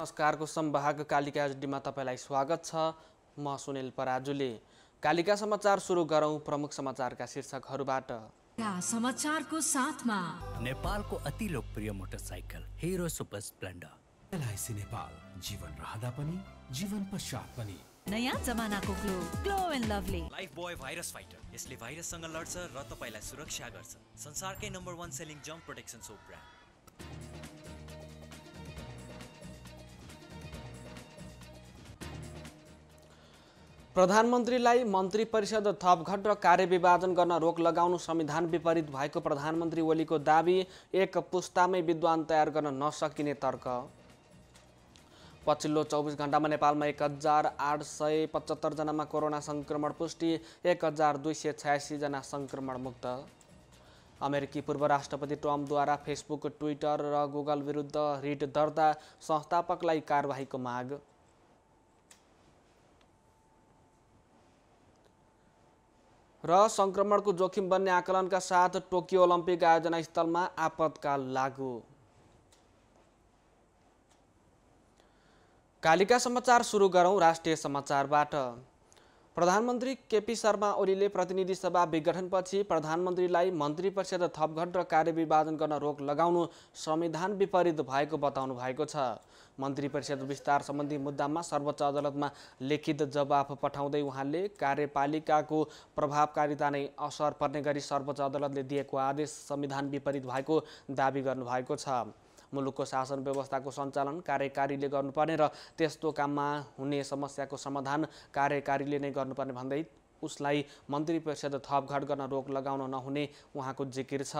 संस्कारको सम्भाग कालिका एचडीमा तपाईँलाई स्वागत छ म सुनिल पराजुले कालिका समाचार सुरु गरौँ प्रमुख समाचारका शीर्षकहरूबाट समाचारको साथमा नेपालको अति लोकप्रिय motorcycle Hero Super Splendor LIC Nepal जीवन रहदा पनि जीवन पश्चात पनि नयाँ जमानाको Glow Glow and Lovely Lifebuoy virus fighter यसले भाइरससँग लड्छ र तपाईँलाई सुरक्षा गर्छ संसारकै नम्बर वान सेलिङ जम्प प्रोटेक्सन सोप ब्रान्ड प्रधानमन्त्रीलाई मन्त्री परिषद थपघट र कार्यविभाजन गर्न रोक लगाउनु संविधान विपरीत भएको प्रधानमन्त्री ओलीको दावी एक पुस्तामै विद्वान तयार गर्न नसकिने तर्क पछिल्लो चौबिस घन्टामा नेपालमा एक हजार आठ सय पचहत्तरजनामा कोरोना सङ्क्रमण पुष्टि एक हजार दुई सय छयासीजना सङ्क्रमण मुक्त अमेरिकी पूर्व राष्ट्रपति ट्रम्पद्वारा फेसबुक ट्विटर र गुगल विरुद्ध रिट दर्ता संस्थापकलाई कारवाहीको माग र सङ्क्रमणको जोखिम बन्ने आकलनका साथ टोकियो ओलम्पिक आयोजना स्थलमा आपतकाल लागु कालिका समाचार सुरु गरौँ राष्ट्रिय समाचारबाट प्रधानमन्त्री केपी शर्मा ओलीले प्रतिनिधि सभा विघटनपछि प्रधानमन्त्रीलाई मन्त्री परिषद थपघट र कार्यविभाजन गर्न रोक लगाउनु संविधान विपरीत भएको बताउनु भएको छ मन्त्री परिषद विस्तार सम्बन्धी मुद्दामा सर्वोच्च अदालतमा लिखित जवाफ पठाउँदै उहाँले कार्यपालिकाको प्रभावकारिता नै असर पर्ने गरी सर्वोच्च अदालतले दिएको आदेश संविधान विपरीत भएको दावी गर्नुभएको छ मुलुकको शासन व्यवस्थाको सञ्चालन कार्यकारीले गर्नुपर्ने र त्यस्तो काममा हुने समस्याको समाधान कार्यकारीले नै गर्नुपर्ने भन्दै उसलाई मन्त्री परिषद थपघट गर्न रोक लगाउन नहुने उहाँको जिकिर छ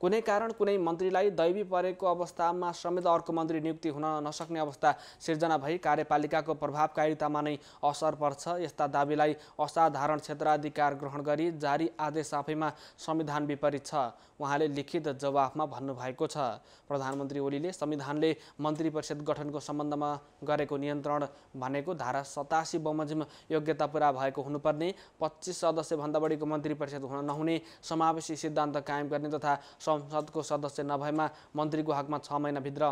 कुनै कारण कुनै मन्त्रीलाई दैवी परेको अवस्थामा समेत अर्को मन्त्री नियुक्ति हुन नसक्ने अवस्था सिर्जना भई कार्यपालिकाको प्रभावकारितामा नै असर पर्छ यस्ता दावीलाई असाधारण क्षेत्राधिकार ग्रहण गरी जारी आदेश आफैमा संविधान विपरीत छ उहाँले लिखित जवाफमा भन्नुभएको छ प्रधानमन्त्री ओलीले संविधानले मन्त्री परिषद गठनको सम्बन्धमा गरेको नियन्त्रण भनेको धारा सतासी बमोजिम योग्यता पुरा भएको हुनुपर्ने पच्चिस सदस्यभन्दा बढीको मन्त्री परिषद हुन नहुने समावेशी सिद्धान्त कायम गर्ने तथा संसदको सदस्य नभएमा मन्त्रीको हकमा छ महिनाभित्र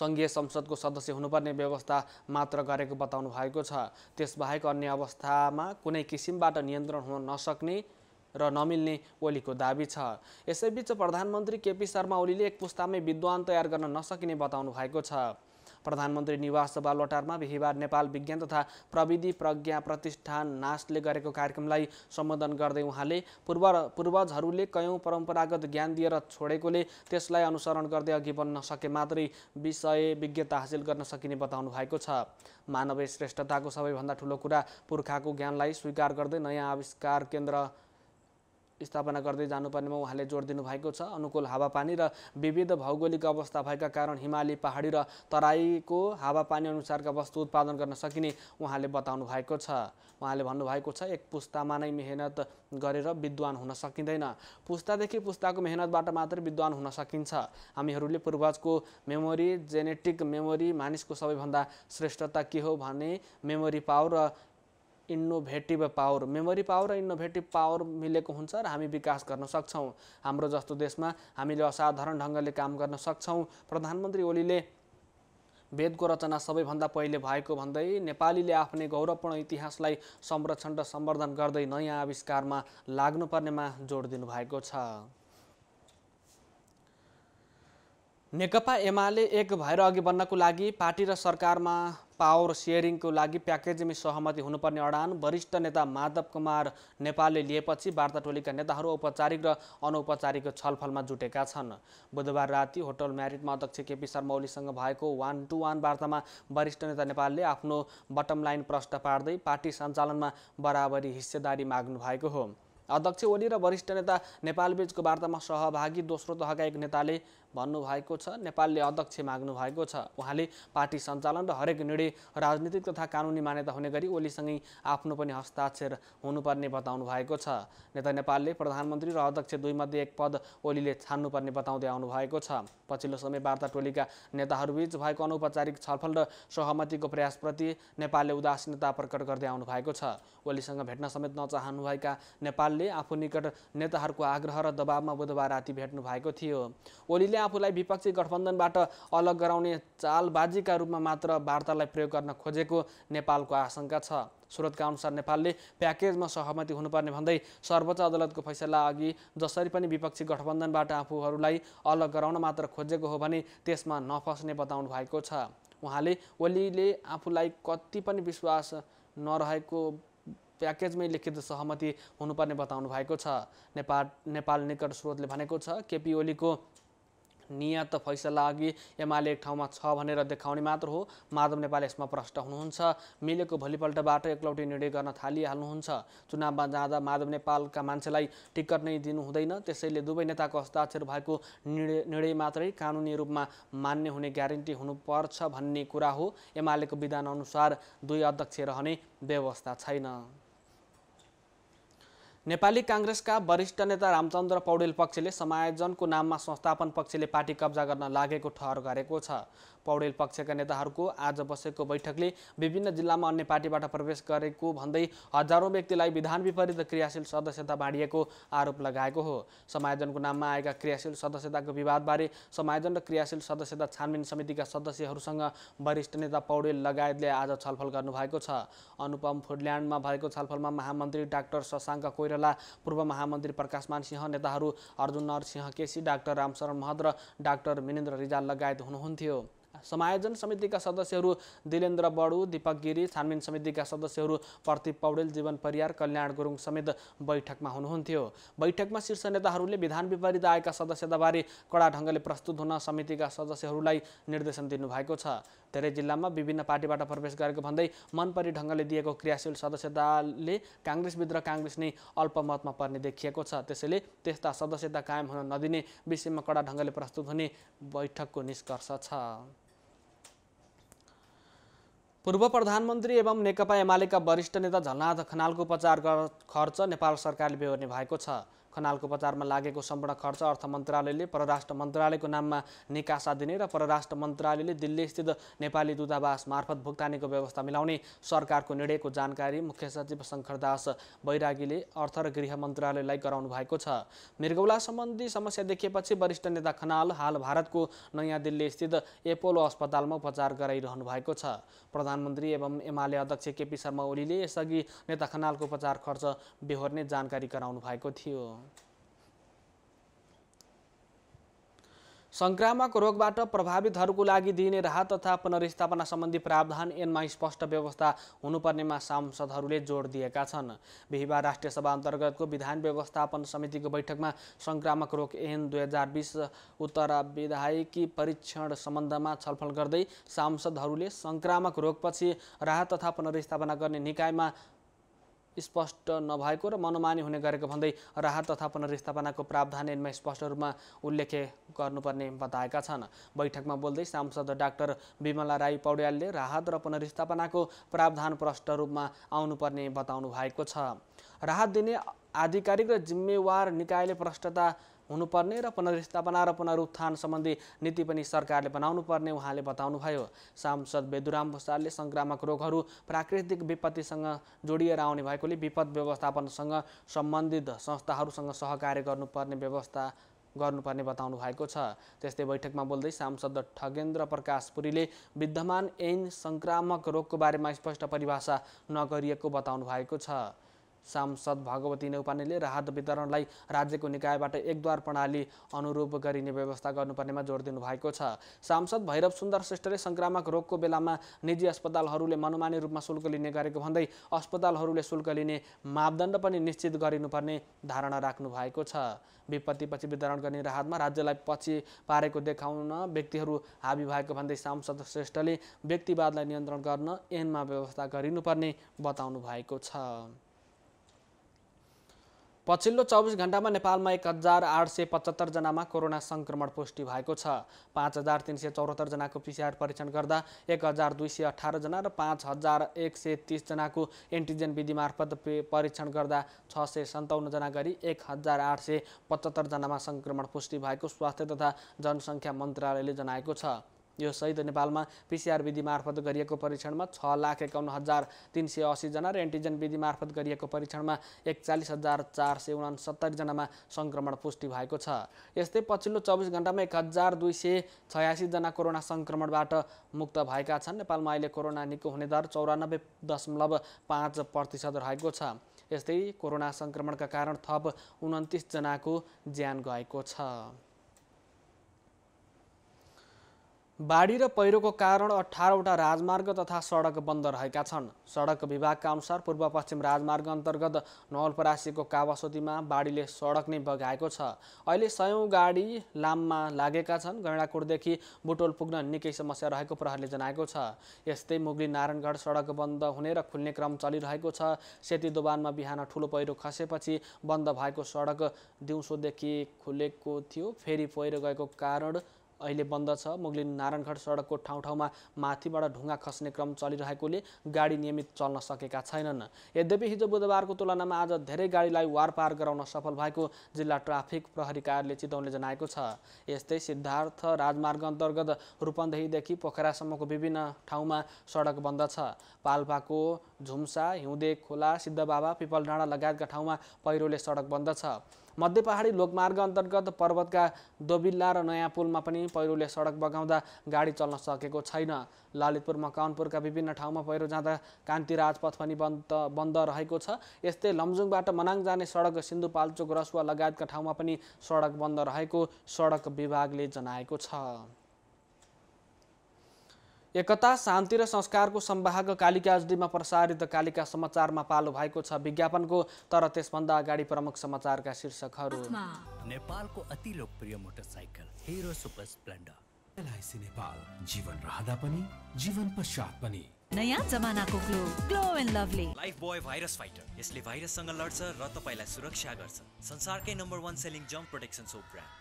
सङ्घीय संसदको सदस्य हुनुपर्ने व्यवस्था मात्र गरेको बताउनु भएको छ त्यसबाहेक अन्य अवस्थामा कुनै किसिमबाट नियन्त्रण हुन नसक्ने र नमिल्ने ओलीको दावी छ यसैबीच प्रधानमन्त्री केपी शर्मा ओलीले एक पुस्तामै विद्वान तयार गर्न नसकिने बताउनु भएको छ प्रधानमन्त्री निवास सभा लोटारमा बिहिबार नेपाल विज्ञान तथा प्रविधि प्रज्ञा प्रतिष्ठान नासले गरेको कार्यक्रमलाई सम्बोधन गर्दै उहाँले पूर्व पूर्वजहरूले कयौँ परम्परागत ज्ञान दिएर छोडेकोले त्यसलाई अनुसरण गर्दै अघि बढ्न सके मात्रै विषय विज्ञता हासिल गर्न सकिने बताउनु भएको छ मानवीय श्रेष्ठताको सबैभन्दा ठुलो कुरा पुर्खाको ज्ञानलाई स्वीकार गर्दै नयाँ आविष्कार केन्द्र स्थापना गर्दै जानुपर्नेमा उहाँले जोड दिनुभएको छ अनुकूल हावापानी र विविध भौगोलिक अवस्था भएका कारण हिमाली पहाडी र तराईको हावापानी अनुसारका वस्तु उत्पादन गर्न सकिने उहाँले बताउनु भएको छ उहाँले भन्नुभएको छ एक पुस्तामा नै मेहनत गरेर विद्वान हुन सकिँदैन पुस्तादेखि पुस्ताको मेहनतबाट मात्र विद्वान हुन सकिन्छ हामीहरूले पूर्वजको मेमोरी जेनेटिक मेमोरी मानिसको सबैभन्दा श्रेष्ठता के हो भने मेमोरी पावर र इनोभेटिभ पावर मेमोरी पावर र इन्नोभेटिभ पावर मिलेको हुन्छ र हामी विकास गर्न सक्छौँ हाम्रो जस्तो देशमा हामीले असाधारण ढङ्गले काम गर्न सक्छौँ प्रधानमन्त्री ओलीले वेदको रचना सबैभन्दा पहिले भएको भन्दै नेपालीले आफ्नै गौरवपूर्ण इतिहासलाई संरक्षण र सम्वर्धन गर्दै नयाँ आविष्कारमा लाग्नुपर्नेमा जोड दिनुभएको छ नेकपा एमाले एक भएर अघि बढ्नको लागि पार्टी र सरकारमा पावर सेयरिङको लागि प्याकेजमी सहमति हुनुपर्ने अडान वरिष्ठ नेता माधव कुमार नेपालले लिएपछि वार्ता टोलीका नेताहरू औपचारिक र अनौपचारिक छलफलमा जुटेका छन् बुधबार राति होटल म्यारिटमा अध्यक्ष केपी शर्मा ओलीसँग भएको वान टु वान वार्तामा वरिष्ठ नेता नेपालले आफ्नो बटम लाइन प्रश्न पार्दै पार्टी सञ्चालनमा बराबरी हिस्सेदारी माग्नु भएको हो अध्यक्ष ओली र वरिष्ठ नेता नेपालबीचको वार्तामा सहभागी दोस्रो तहका एक नेताले भन्नुभएको छ नेपालले अध्यक्ष माग्नु भएको छ उहाँले पार्टी सञ्चालन र हरेक निर्णय राजनीतिक तथा कानुनी मान्यता हुने गरी ओलीसँगै आफ्नो पनि हस्ताक्षर हुनुपर्ने बताउनु भएको छ नेता नेपालले प्रधानमन्त्री र अध्यक्ष दुईमध्ये एक पद ओलीले छान्नुपर्ने बताउँदै आउनु भएको छ पछिल्लो समय वार्ता टोलीका नेताहरूबीच भएको अनौपचारिक छलफल र सहमतिको प्रयासप्रति नेपालले उदासीनता प्रकट गर्दै आउनु भएको छ ओलीसँग भेट्न समेत नचाहनुभएका नेपाल ले आफू निकट नेताहरूको आग्रह र दबावमा बुधबार राति भेट्नु भएको थियो ओलीले आफूलाई विपक्षी गठबन्धनबाट अलग गराउने चालबाजीका रूपमा मात्र वार्तालाई प्रयोग गर्न खोजेको नेपालको आशंका छ स्रोतका अनुसार नेपालले प्याकेजमा सहमति हुनुपर्ने भन्दै सर्वोच्च अदालतको फैसला अघि जसरी पनि विपक्षी गठबन्धनबाट आफूहरूलाई अलग गराउन मात्र खोजेको हो भने त्यसमा नफस्ने बताउनु भएको छ उहाँले ओलीले आफूलाई कति पनि विश्वास नरहेको प्याकेजमै लिखित सहमति हुनुपर्ने बताउनु भएको छ नेपाल नेपाल निकट स्रोतले भनेको छ केपी ओलीको नियत फैसला अघि एमाले एक ठाउँमा छ भनेर देखाउने मात्र हो माधव नेपाल यसमा प्रष्ट हुनुहुन्छ मिलेको भोलिपल्टबाट एकलौटी निर्णय गर्न थालिहाल्नुहुन्छ चुनावमा जाँदा माधव नेपालका मान्छेलाई टिकट नै दिनु हुँदैन त्यसैले दुवै नेताको हस्ताक्षर भएको निर्णय निर्णय मात्रै कानुनी रूपमा मान्य हुने ग्यारेन्टी हुनुपर्छ भन्ने कुरा हो एमालेको विधानअनुसार दुई अध्यक्ष रहने व्यवस्था छैन नेपाली काङ्ग्रेसका वरिष्ठ नेता रामचन्द्र पौडेल पक्षले समायोजनको नाममा संस्थापन पक्षले पार्टी कब्जा गर्न लागेको ठहर गरेको छ पौडेल पक्षका नेताहरूको आज बसेको बैठकले विभिन्न जिल्लामा अन्य पार्टीबाट प्रवेश गरेको भन्दै हजारौँ व्यक्तिलाई विधान विपरीत क्रियाशील सदस्यता बाँडिएको आरोप लगाएको हो समायोजनको नाममा आएका क्रियाशील सदस्यताको विवादबारे समायोजन र क्रियाशील सदस्यता छानबिन समितिका सदस्यहरूसँग वरिष्ठ नेता पौडेल लगायतले आज छलफल गर्नुभएको छ अनुपम फुडल्यान्डमा भएको छलफलमा महामन्त्री डाक्टर शशाङ्क कोइराला पूर्व महामन्त्री प्रकाश मानसिंह नेताहरू अर्जुन नरसिंह केसी डाक्टर रामशरण महत र डाक्टर मिनेन्द्र रिजाल लगायत हुनुहुन्थ्यो समायोजन समितिका सदस्यहरू दिलेन्द्र बडु दिपक गिरी छानबिन समितिका सदस्यहरू प्रदीप पौडेल जीवन परियार कल्याण गुरुङ समेत बैठकमा हुनुहुन्थ्यो बैठकमा शीर्ष नेताहरूले विधान विपरीत आएका सदस्यताबारे कडा ढङ्गले प्रस्तुत हुन समितिका सदस्यहरूलाई निर्देशन दिनुभएको छ धेरै जिल्लामा विभिन्न पार्टीबाट प्रवेश गरेको भन्दै मनपरी ढङ्गले दिएको क्रियाशील सदस्यताले काङ्ग्रेसभित्र काङ्ग्रेस नै अल्पमतमा पर्ने देखिएको छ त्यसैले त्यस्ता सदस्यता कायम हुन नदिने विषयमा कडा ढङ्गले प्रस्तुत हुने बैठकको निष्कर्ष छ पूर्व प्रधानमन्त्री एवं नेकपा एमालेका वरिष्ठ नेता झलनाथ खनालको उपचार खर्च नेपाल सरकारले बेहोर्ने भएको छ खनालको बजारमा लागेको सम्पूर्ण खर्च अर्थ मन्त्रालयले परराष्ट्र मन्त्रालयको नाममा निकासा दिने र परराष्ट्र मन्त्रालयले दिल्लीस्थित नेपाली दूतावास मार्फत भुक्तानीको व्यवस्था मिलाउने सरकारको निर्णयको जानकारी मुख्य सचिव शङ्करदास बैरागीले अर्थ र गृह मन्त्रालयलाई गराउनु भएको छ मृगौला सम्बन्धी समस्या देखिएपछि वरिष्ठ नेता खनाल हाल भारतको नयाँ दिल्लीस्थित एपोलो अस्पतालमा उपचार गराइरहनु भएको छ प्रधानमन्त्री एवं एमाले अध्यक्ष केपी शर्मा ओलीले यसअघि नेता खनालको उपचार खर्च बेहोर्ने जानकारी गराउनु भएको थियो सङ्क्रामक रोगबाट प्रभावितहरूको लागि दिइने राहत तथा पुनर्स्थापना सम्बन्धी प्रावधान एनमा स्पष्ट व्यवस्था हुनुपर्नेमा सांसदहरूले जोड दिएका छन् बिहिबार राष्ट्रिय सभा अन्तर्गतको विधान व्यवस्थापन समितिको बैठकमा सङ्क्रामक रोग एन दुई हजार बिस उत्तर विधायकी परीक्षण सम्बन्धमा छलफल गर्दै सांसदहरूले सङ्क्रामक रोगपछि राहत तथा पुनर्स्थापना गर्ने निकायमा स्पष्ट नभएको र मनोमानी हुने गरेको भन्दै राहत तथा पुनर्स्थापनाको प्रावधान ऐनमा स्पष्ट रूपमा उल्लेख गर्नुपर्ने बताएका छन् बैठकमा बोल्दै सांसद डाक्टर विमला राई पौड्यालले राहत र पुनर्स्थापनाको प्रावधान प्रष्ट रूपमा आउनुपर्ने बताउनु भएको छ राहत दिने आधिकारिक र जिम्मेवार निकायले प्रष्टता हुनुपर्ने र पुनर्स्थापना र पुनरुत्थान सम्बन्धी नीति पनि सरकारले बनाउनु पर्ने उहाँले बताउनुभयो सांसद बेदुराम भूषालले सङ्क्रामक रोगहरू प्राकृतिक विपत्तिसँग जोडिएर आउने भएकोले विपद व्यवस्थापनसँग सम्बन्धित संस्थाहरूसँग सहकार्य गर्नुपर्ने व्यवस्था गर्नुपर्ने बताउनु भएको छ त्यस्तै बैठकमा बोल्दै सांसद ठगेन्द्र प्रकाश पुरीले विद्यमान ऐन सङ्क्रामक रोगको बारेमा स्पष्ट परिभाषा नगरिएको बताउनु भएको छ सांसद भगवती नेउपानेले राहत वितरणलाई राज्यको निकायबाट एकद्वार प्रणाली अनुरूप गरिने व्यवस्था गर्नुपर्नेमा जोड दिनुभएको छ सांसद भैरव सुन्दर श्रेष्ठले सङ्क्रामक रोगको बेलामा निजी अस्पतालहरूले मनमानी रूपमा शुल्क लिने गरेको भन्दै अस्पतालहरूले शुल्क लिने मापदण्ड पनि निश्चित गरिनुपर्ने धारणा राख्नु भएको छ विपत्तिपछि वितरण गर्ने राहतमा राज्यलाई पछि पारेको देखाउन व्यक्तिहरू हाबी भएको भन्दै सांसद श्रेष्ठले व्यक्तिवादलाई नियन्त्रण गर्न एनमा व्यवस्था गरिनुपर्ने बताउनु भएको छ पछिल्लो चौबिस घण्टामा नेपालमा एक हजार आठ सय पचहत्तरजनामा कोरोना सङ्क्रमण पुष्टि भएको छ पाँच हजार तिन सय चौहत्तरजनाको पिसिआर परीक्षण गर्दा एक हजार दुई सय अठारजना र पाँच हजार एक सय तिसजनाको एन्टिजेन विधि मार्फत परीक्षण गर्दा छ सय सन्ताउन्नजना गरी एक हजार आठ सय पचहत्तरजनामा सङ्क्रमण पुष्टि भएको स्वास्थ्य तथा जनसङ्ख्या मन्त्रालयले जनाएको छ यो सहित नेपालमा पिसिआर विधि मार्फत गरिएको परीक्षणमा छ लाख एकाउन्न हजार तिन सय असीजना र एन्टिजेन विधि मार्फत गरिएको परीक्षणमा एकचालिस हजार चार सय उनासत्तरीजनामा सङ्क्रमण पुष्टि भएको छ यस्तै पछिल्लो चौबिस घन्टामा एक हजार दुई सय छयासीजना कोरोना सङ्क्रमणबाट मुक्त भएका छन् नेपालमा अहिले कोरोना निको हुने दर चौरानब्बे दशमलव पाँच प्रतिशत रहेको छ यस्तै कोरोना सङ्क्रमणका कारण थप उन्तिसजनाको ज्यान गएको छ बाढी र पहिरोको कारण अठारवटा राजमार्ग तथा सडक बन्द रहेका छन् सडक विभागका अनुसार पूर्व पश्चिम राजमार्ग अन्तर्गत नवलपरासीको कावासोतीमा बाढीले सडक नै बगाएको छ अहिले सयौँ गाडी लाममा लागेका छन् गैँडाकोटदेखि बुटोल पुग्न निकै समस्या रहेको प्रहरले जनाएको छ यस्तै मुगली नारायणगढ सडक बन्द हुने र खुल्ने क्रम चलिरहेको छ सेती दोबानमा बिहान ठुलो पहिरो खसेपछि बन्द भएको सडक दिउँसोदेखि खुलेको थियो फेरि पहिरो गएको कारण अहिले बन्द छ मुगलिन नारायणघाट सडकको ठाउँ ठाउँमा माथिबाट ढुङ्गा खस्ने क्रम चलिरहेकोले गाडी नियमित चल्न सकेका छैनन् यद्यपि हिजो बुधबारको तुलनामा आज धेरै गाडीलाई वार पार गराउन सफल भएको जिल्ला ट्राफिक प्रहरी कार्यालयले चितवनले जनाएको छ यस्तै सिद्धार्थ राजमार्ग अन्तर्गत रूपन्देहीदेखि पोखरासम्मको विभिन्न ठाउँमा सडक बन्द छ पाल्पाको झुम्सा हिउँदे खोला सिद्धबाबा पिपल डाँडा लगायतका ठाउँमा पहिरोले सडक बन्द छ मध्य पहाडी लोकमार्ग अन्तर्गत पर्वतका दोबिल्ला र नयाँ पुलमा पनि पहिरोले सडक बगाउँदा गाडी चल्न सकेको छैन ललितपुर मकाउनपुरका विभिन्न ठाउँमा पहिरो जाँदा कान्ति राजपथ पनि बन्द बन्द रहेको छ यस्तै लमजुङबाट मनाङ जाने सडक सिन्धुपाल्चोक रसुवा लगायतका ठाउँमा पनि सडक बन्द रहेको सडक विभागले जनाएको छ एकता शान्ति र संस्कारको सम्वाहक कालिका एचडीमा प्रसारित कालिका समाचारमा पालो भएको छ विज्ञापनको तर त्यसभन्दा अगाडि प्रमुख समाचारका शीर्षकहरू नेपालको अति लोकप्रिय motorcycle Hero Super Splendor LIC Nepal जीवन रहँदा पनि जीवन पश्चात पनि नयाँ जमानाको Glow Glow and Lovely Lifebuoy virus fighter यसले भाइरससँग लड्छ र तपाईँलाई सुरक्षा गर्छ संसारकै नम्बर वान सेलिङ जम्प प्रोटेक्सन सोप ब्रान्ड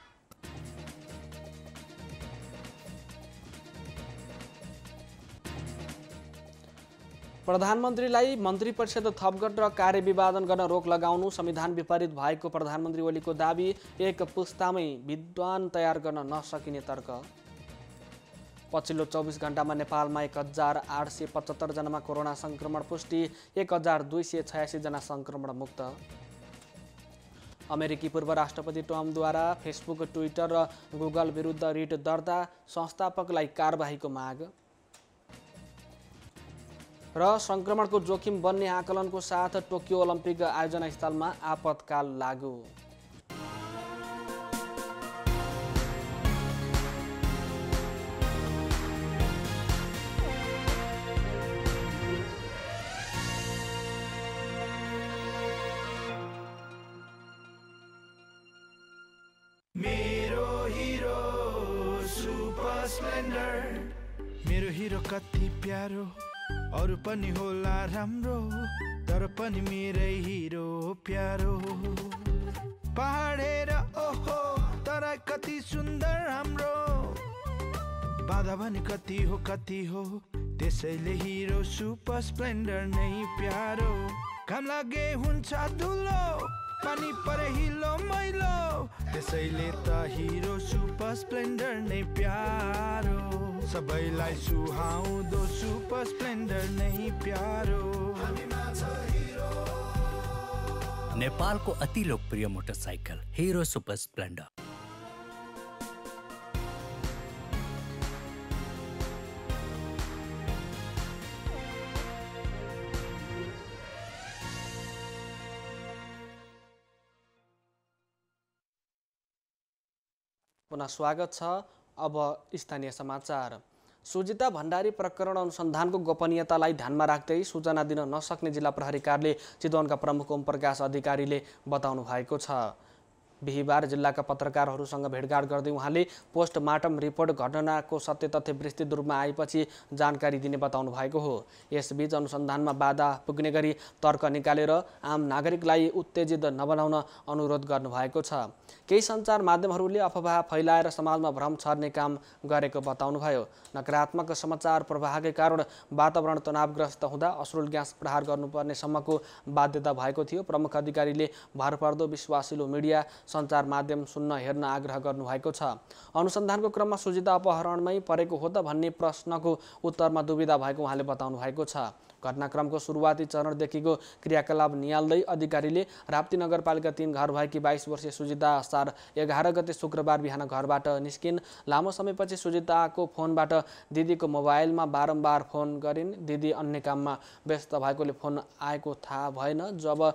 प्रधानमन्त्रीलाई मन्त्री परिषद थपगट र कार्यविवादन गर्न रोक लगाउनु संविधान विपरीत भएको प्रधानमन्त्री ओलीको दावी एक पुस्तामै विद्वान तयार गर्न नसकिने तर्क पछिल्लो चौबिस घन्टामा नेपालमा एक हजार आठ सय पचहत्तरजनामा कोरोना सङ्क्रमण पुष्टि एक हजार दुई सय छयासीजना सङ्क्रमण मुक्त अमेरिकी पूर्व राष्ट्रपति ट्रम्पद्वारा फेसबुक ट्विटर र गुगल विरुद्ध रिट दर्ता संस्थापकलाई कारवाहीको माग र सङ्क्रमणको जोखिम बन्ने आकलनको साथ टोकियो ओलम्पिक आयोजना स्थलमा आपतकाल लागू मेरो हिरो कति प्यारो अरू पनि होला राम्रो तर पनि मेरै हिरो प्यारो पहाडेर ओहो तर कति सुन्दर हाम्रो बाधा भने कति हो कति हो त्यसैले हिरो सुपर स्प्लेन्डर नै प्यारो घाम लागे हुन्छ धुलो पानी परे हिलो मैलो त्यसैले त हिरो सुपर स्प्लेन्डर नै प्यारो सबैलाई सुहाउँदो सुपर स्प्लेन्डर नै प्यारो नेपालको अति लोकप्रिय मोटरसाइकल हिरो सुपर स्प्लेन्डर पुनः स्वागत छ अब स्थानीय समाचार सुजिता भण्डारी प्रकरण अनुसन्धानको गोपनीयतालाई ध्यानमा राख्दै सूचना दिन नसक्ने जिल्ला प्रहरीकारले चितवनका प्रमुख ओम प्रकाश अधिकारीले बताउनु भएको छ बिहिबार जिल्लाका पत्रकारहरूसँग भेटघाट गर्दै उहाँले पोस्टमार्टम रिपोर्ट घटनाको सत्य तथ्य विस्तृत रूपमा आएपछि जानकारी दिने बताउनु भएको हो यसबीच अनुसन्धानमा बाधा पुग्ने गरी तर्क निकालेर आम नागरिकलाई उत्तेजित नबनाउन अनुरोध गर्नुभएको छ केही सञ्चार माध्यमहरूले अफवाह फैलाएर समाजमा भ्रम छर्ने काम गरेको बताउनुभयो नकारात्मक समाचार प्रवाहकै कारण वातावरण तनावग्रस्त हुँदा अश्रुल ग्यास प्रहार गर्नुपर्नेसम्मको बाध्यता भएको थियो प्रमुख अधिकारीले भरपर्दो विश्वासिलो मिडिया सञ्चार माध्यम सुन्न हेर्न आग्रह गर्नुभएको छ अनुसन्धानको क्रममा सुजिता अपहरणमै परेको हो त भन्ने प्रश्नको उत्तरमा दुविधा भएको उहाँले बताउनु भएको छ घटनाक्रमको सुरुवाती चरणदेखिको क्रियाकलाप निहाल्दै अधिकारीले राप्ती नगरपालिका तिन घर भएकी बाइस वर्षीय सुजिता असार एघार गते शुक्रबार बिहान घरबाट निस्किन् लामो समयपछि सुजिताको फोनबाट दिदीको मोबाइलमा बारम्बार फोन गरिन् दिदी अन्य काममा व्यस्त भएकोले फोन आएको थाहा भएन जब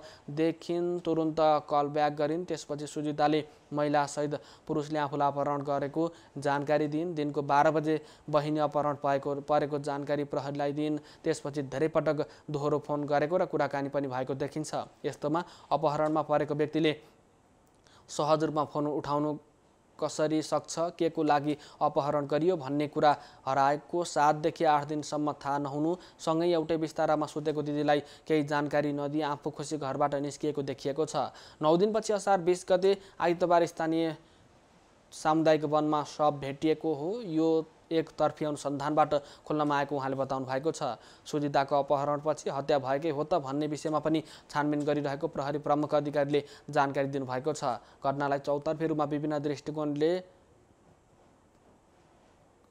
देखिन् तुरुन्त कल ब्याक गरिन् त्यसपछि सुजिताले महिलासहित पुरुषले आफूलाई अपहरण गरेको जानकारी दिइन् दिनको बाह्र बजे बहिनी अपहरण भएको परेको जानकारी प्रहरीलाई दिइन् त्यसपछि धेरै पटक दोहोरो फोन गरेको र कुराकानी पनि भएको देखिन्छ यस्तोमा अपहरणमा परेको व्यक्तिले सहज रूपमा फोन उठाउनु कसरी सक्छ के को लागि अपहरण गरियो भन्ने कुरा हराएको सातदेखि आठ दिनसम्म थाहा नहुनु सँगै एउटै बिस्तारामा सुतेको दिदीलाई केही जानकारी नदिए आफू खुसी घरबाट निस्किएको देखिएको छ नौ दिनपछि असार बिस गते आइतबार स्थानीय सामुदायिक वनमा सब भेटिएको हो यो एकतर्फी अनुसन्धानबाट खोल्नमा आएको उहाँले बताउनु भएको छ सुजिताको अपहरणपछि हत्या भएकै हो त भन्ने विषयमा पनि छानबिन गरिरहेको प्रहरी प्रमुख अधिकारीले जानकारी दिनुभएको छ घटनालाई चौतर्फी रूपमा विभिन्न दृष्टिकोणले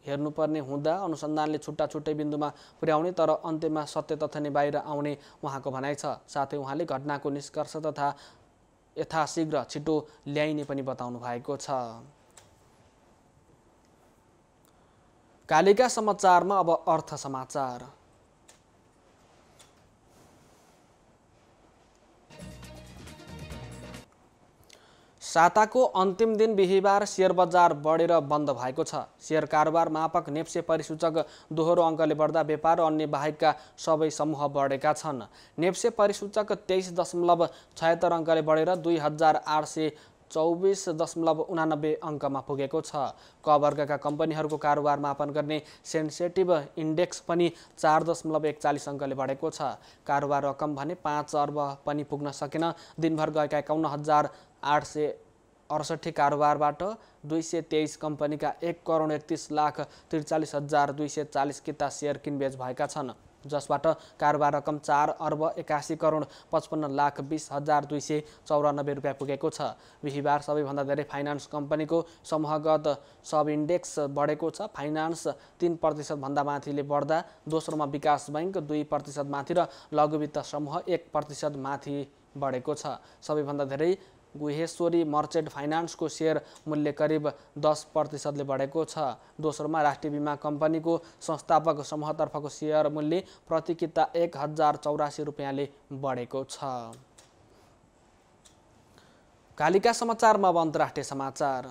हेर्नुपर्ने हुँदा अनुसन्धानले छुट्टा छुट्टै बिन्दुमा पुर्याउने तर अन्त्यमा सत्य तथ्य नै बाहिर आउने उहाँको भनाइ छ साथै उहाँले घटनाको निष्कर्ष तथा यथाशीघ्र छिटो ल्याइने पनि बताउनु भएको छ कालिका समाचारमा अब अर्थ समाचार साताको अन्तिम दिन बिहिबार सेयर बजार बढेर बन्द भएको छ सेयर कारोबार मापक नेप्से परिसूचक दोहोरो अङ्कले बढ्दा व्यापार अन्य बाहेकका सबै समूह बढेका छन् नेप्से परिसूचक तेइस दशमलव छयत्तर अङ्कले बढेर दुई हजार आठ सय चौबिस दशमलव उनानब्बे अङ्कमा पुगेको छ क वर्गका कम्पनीहरूको कारोबार मापन गर्ने सेन्सेटिभ इन्डेक्स पनि चार दशमलव एकचालिस अङ्कले बढेको छ कारोबार रकम भने पाँच अर्ब पनि पुग्न सकेन दिनभर गएका एकाउन्न हजार आठ सय अडसट्ठी कारोबारबाट दुई सय तेइस कम्पनीका एक करोड एकतिस लाख त्रिचालिस हजार दुई सय चालिस किता सेयर किनबेच भएका छन् जसबाट कारोबार रकम चार अर्ब एकासी करोड पचपन्न लाख बिस हजार दुई सय चौरानब्बे रुपियाँ पुगेको छ बिहिबार सबैभन्दा धेरै फाइनान्स कम्पनीको समूहगत सब इन्डेक्स बढेको छ फाइनान्स तिन प्रतिशतभन्दा माथिले बढ्दा दोस्रोमा विकास बैङ्क दुई प्रतिशत माथि र लघुवित्त समूह एक प्रतिशत माथि बढेको छ सबैभन्दा धेरै गुहेश्वरी मर्चेन्ट फाइनान्सको सेयर मूल्य करिब दस प्रतिशतले बढेको छ दोस्रोमा राष्ट्रिय बिमा कम्पनीको संस्थापक समूहतर्फको सेयर मूल्य प्रतिकिता एक हजार चौरासी रुपियाँले बढेको छ कालिका समाचारमा अब अन्तर्राष्ट्रिय समाचार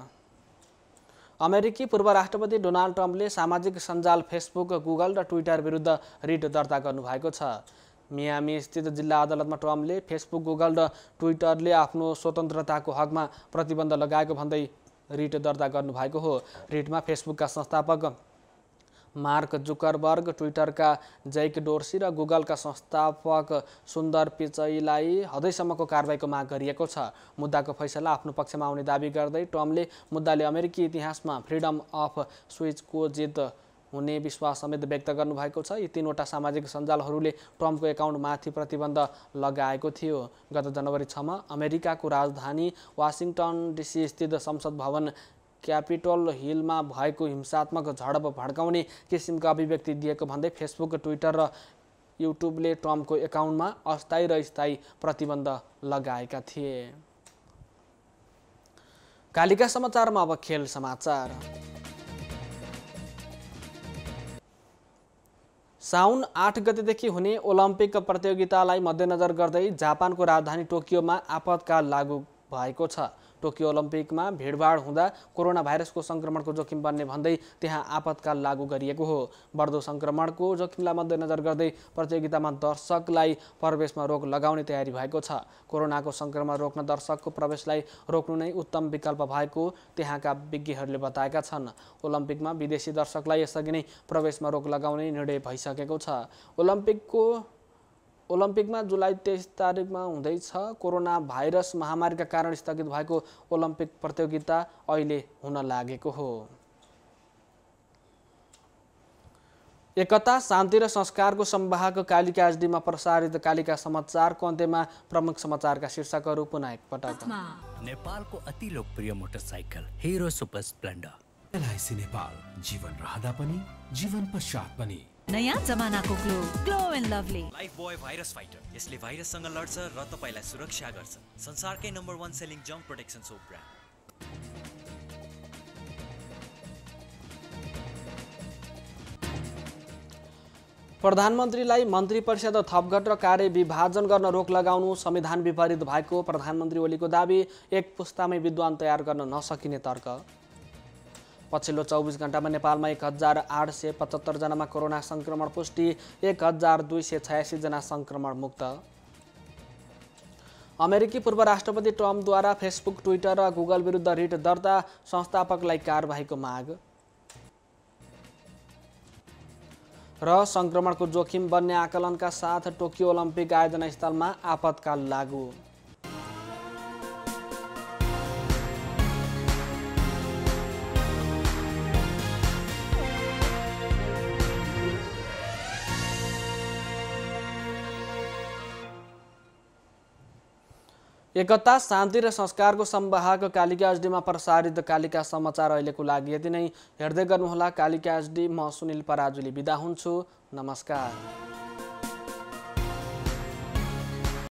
अमेरिकी पूर्व राष्ट्रपति डोनाल्ड ट्रम्पले सामाजिक सञ्जाल फेसबुक गुगल र ट्विटर विरुद्ध रिट दर्ता गर्नुभएको छ मियामी स्थित जिल्ला अदालतमा ट्रम्पले फेसबुक गुगल र ट्विटरले आफ्नो स्वतन्त्रताको हकमा प्रतिबन्ध लगाएको भन्दै रिट दर्ता गर्नुभएको हो रिटमा फेसबुकका संस्थापक मार्क जुकरबर्ग ट्विटरका जैक डोर्सी र गुगलका संस्थापक सुन्दर पिचईलाई हदैसम्मको कारवाहीको माग गरिएको छ मुद्दाको फैसला आफ्नो पक्षमा आउने दावी गर्दै ट्रम्पले मुद्दाले अमेरिकी इतिहासमा फ्रिडम अफ स्विचको जित हुने विश्वास समेत व्यक्त गर्नुभएको छ यी तिनवटा सामाजिक सञ्जालहरूले ट्रम्पको एकाउन्टमाथि प्रतिबन्ध लगाएको थियो गत जनवरी छमा अमेरिकाको राजधानी वासिङटन डिसी स्थित संसद भवन क्यापिटल हिलमा भएको हिंसात्मक झडप भड्काउने किसिमको अभिव्यक्ति दिएको भन्दै फेसबुक ट्विटर र युट्युबले ट्रम्पको एकाउन्टमा अस्थायी र स्थायी प्रतिबन्ध लगाएका थिए कालिका समाचारमा अब खेल समाचार साउन आठ गतिदेखि हुने ओलम्पिक प्रतियोगितालाई मध्यनजर गर्दै जापानको राजधानी टोकियोमा आपतकाल लागू भएको छ टोकियो ओलम्पिकमा भिडभाड हुँदा कोरोना भाइरसको सङ्क्रमणको जोखिम बन्ने भन्दै त्यहाँ आपतकाल लागू गरिएको हो बढ्दो सङ्क्रमणको जोखिमलाई मध्यनजर गर्दै प्रतियोगितामा दर्शकलाई प्रवेशमा रोक लगाउने तयारी भएको छ कोरोनाको सङ्क्रमण रोक्न दर्शकको प्रवेशलाई रोक्नु नै उत्तम विकल्प भएको त्यहाँका विज्ञहरूले बताएका छन् ओलम्पिकमा विदेशी दर्शकलाई यसअघि नै प्रवेशमा रोक लगाउने निर्णय भइसकेको छ ओलम्पिकको ओलम्पिकमा जुलाई तेइस तारिकमा हुँदैछ कोरोना भाइरस महामारीका कारण स्थगित भएको ओलम्पिक प्रतियोगिता अहिले हुन लागेको हो एकता शान्ति र संस्कारको सम्वाहको कालिका एचडीमा प्रसारित कालिका समाचारको अन्त्यमा प्रमुख समाचारका शीर्षकहरू पुनः एकपटक नेपालको अति लोकप्रिय motorcycle Hero Super Splendor LIC Nepal जीवन रहँदा पनि जीवन पश्चात पनि नयाँ जमानाको Glow Glow and Lovely Lifebuoy virus fighter यसले भाइरससँग लड्छ र तपाईँलाई सुरक्षा गर्छ संसारकै नम्बर वान सेलिङ जम्प प्रोटेक्सन सोप ब्रान्ड प्रधानमन्त्रीलाई मन्त्री परिषद थपघट र कार्य विभाजन गर्न रोक लगाउनु संविधान विपरीत भएको प्रधानमन्त्री ओलीको दावी एक पुस्तामै विद्वान तयार गर्न नसकिने तर्क पछिल्लो चौबिस घन्टामा नेपालमा एक हजार आठ सय पचहत्तरजनामा कोरोना सङ्क्रमण पुष्टि एक हजार दुई सय छयासीजना सङ्क्रमण मुक्त अमेरिकी पूर्व राष्ट्रपति ट्रम्पद्वारा फेसबुक ट्विटर र गुगल विरुद्ध रिट दर्ता संस्थापकलाई कारवाहीको माग र सङ्क्रमणको जोखिम बन्ने आकलनका साथ टोकियो ओलम्पिक आयोजना स्थलमा आपतकाल लागू एकता शान्ति र संस्कारको सम्वाहक कालिका एचडीमा प्रसारित कालिका समाचार अहिलेको लागि यति नै हेर्दै गर्नुहोला कालिका एचडी म सुनिल पराजुली बिदा हुन्छु नमस्कार